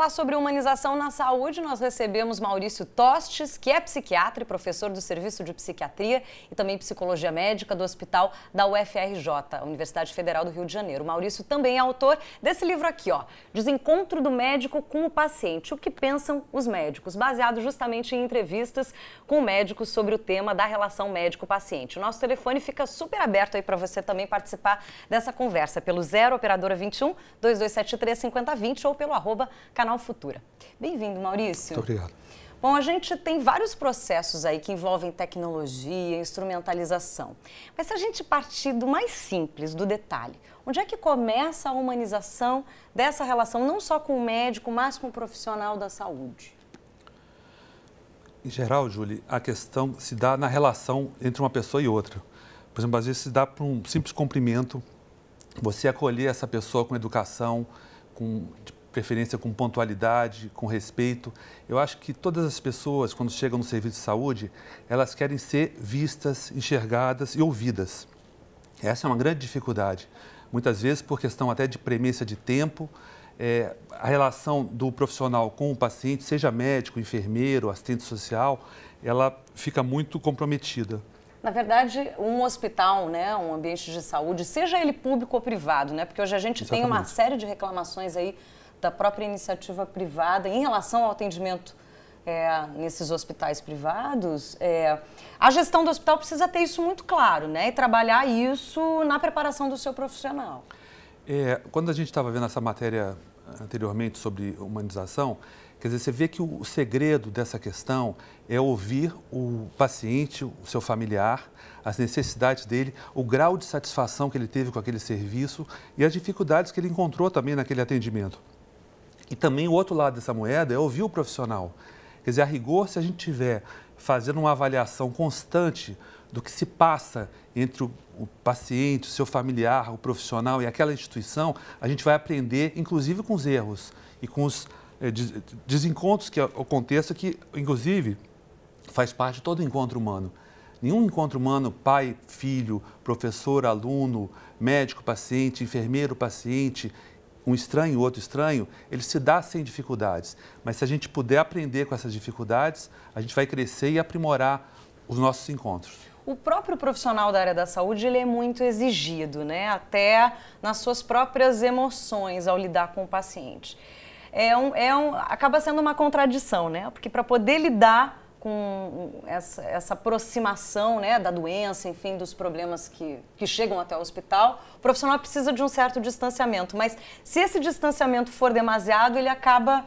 falar sobre humanização na saúde, nós recebemos Maurício Tostes, que é psiquiatra e professor do Serviço de Psiquiatria e também Psicologia Médica do Hospital da UFRJ, Universidade Federal do Rio de Janeiro. Maurício também é autor desse livro aqui, ó, Desencontro do Médico com o Paciente, o que pensam os médicos, baseado justamente em entrevistas com médicos sobre o tema da relação médico-paciente. O nosso telefone fica super aberto aí para você também participar dessa conversa pelo 0 operadora 21 2273 5020 ou pelo arroba canal Futura. Bem-vindo, Maurício. Muito obrigado. Bom, a gente tem vários processos aí que envolvem tecnologia, instrumentalização. Mas se a gente partir do mais simples, do detalhe, onde é que começa a humanização dessa relação, não só com o médico, mas com o profissional da saúde? Em geral, Julie, a questão se dá na relação entre uma pessoa e outra. Por exemplo, às vezes se dá por um simples cumprimento, você acolher essa pessoa com educação, com tipo, preferência com pontualidade, com respeito. Eu acho que todas as pessoas, quando chegam no serviço de saúde, elas querem ser vistas, enxergadas e ouvidas. Essa é uma grande dificuldade. Muitas vezes, por questão até de premissa de tempo, é, a relação do profissional com o paciente, seja médico, enfermeiro, assistente social, ela fica muito comprometida. Na verdade, um hospital, né, um ambiente de saúde, seja ele público ou privado, né, porque hoje a gente Exatamente. tem uma série de reclamações aí da própria iniciativa privada em relação ao atendimento é, nesses hospitais privados, é, a gestão do hospital precisa ter isso muito claro, né? E trabalhar isso na preparação do seu profissional. É, quando a gente estava vendo essa matéria anteriormente sobre humanização, quer dizer, você vê que o segredo dessa questão é ouvir o paciente, o seu familiar, as necessidades dele, o grau de satisfação que ele teve com aquele serviço e as dificuldades que ele encontrou também naquele atendimento. E também o outro lado dessa moeda é ouvir o profissional. Quer dizer, a rigor, se a gente tiver fazendo uma avaliação constante do que se passa entre o, paciente, o seu familiar, o profissional e aquela instituição, a gente vai aprender, inclusive, com os erros e com os eh, desencontros que aconteçam, que, inclusive, faz parte de todo encontro humano. Nenhum encontro humano, pai, filho, professor, aluno, médico, paciente, enfermeiro, paciente, um estranho, o outro estranho, ele se dá sem dificuldades. Mas se a gente puder aprender com essas dificuldades, a gente vai crescer e aprimorar os nossos encontros. O próprio profissional da área da saúde ele é muito exigido, né? Até nas suas próprias emoções ao lidar com o paciente. É um, é um, acaba sendo uma contradição, né? Porque para poder lidar com essa, essa aproximação né, da doença, enfim, dos problemas que, que chegam até o hospital, o profissional precisa de um certo distanciamento. Mas se esse distanciamento for demasiado, ele acaba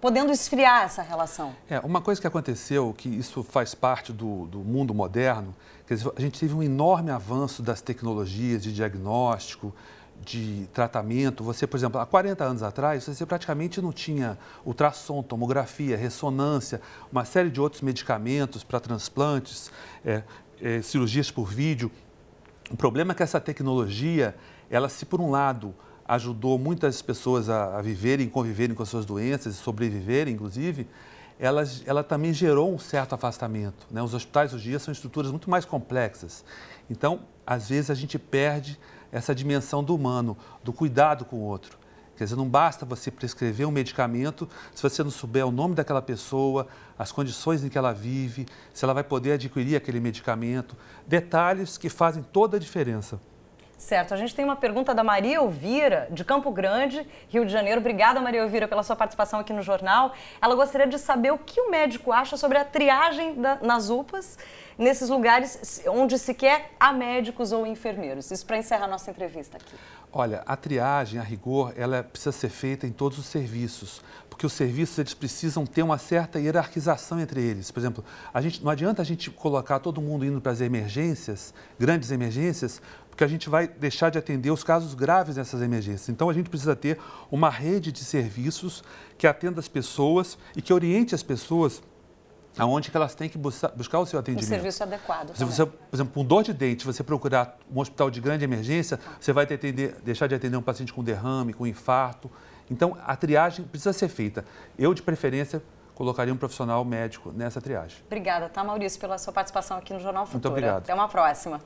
podendo esfriar essa relação. É, uma coisa que aconteceu, que isso faz parte do, do mundo moderno, dizer, a gente teve um enorme avanço das tecnologias de diagnóstico, de tratamento, você, por exemplo, há 40 anos atrás, você praticamente não tinha ultrassom, tomografia, ressonância, uma série de outros medicamentos para transplantes, é, é, cirurgias por vídeo. O problema é que essa tecnologia, ela se, por um lado, ajudou muitas pessoas a, a viverem, conviverem com as suas doenças, sobreviverem, inclusive, ela, ela também gerou um certo afastamento. Né? Os hospitais, hoje em dia, são estruturas muito mais complexas. Então, às vezes, a gente perde essa dimensão do humano, do cuidado com o outro. Quer dizer, não basta você prescrever um medicamento se você não souber o nome daquela pessoa, as condições em que ela vive, se ela vai poder adquirir aquele medicamento. Detalhes que fazem toda a diferença. Certo, a gente tem uma pergunta da Maria Elvira, de Campo Grande, Rio de Janeiro. Obrigada, Maria Elvira, pela sua participação aqui no jornal. Ela gostaria de saber o que o médico acha sobre a triagem da, nas UPAs, nesses lugares onde sequer há médicos ou enfermeiros. Isso para encerrar nossa entrevista aqui. Olha, a triagem, a rigor, ela precisa ser feita em todos os serviços, porque os serviços eles precisam ter uma certa hierarquização entre eles. Por exemplo, a gente, não adianta a gente colocar todo mundo indo para as emergências, grandes emergências, porque a gente vai deixar de atender os casos graves nessas emergências. Então, a gente precisa ter uma rede de serviços que atenda as pessoas e que oriente as pessoas aonde que elas têm que buscar, o seu atendimento. Um serviço adequado. Se você, por exemplo, com dor de dente, você procurar um hospital de grande emergência, ah. você vai atender, deixar de atender um paciente com derrame, com infarto. Então, a triagem precisa ser feita. Eu, de preferência, colocaria um profissional médico nessa triagem. Obrigada, tá, Maurício, pela sua participação aqui no Jornal Futuro. Muito obrigado. Até uma próxima.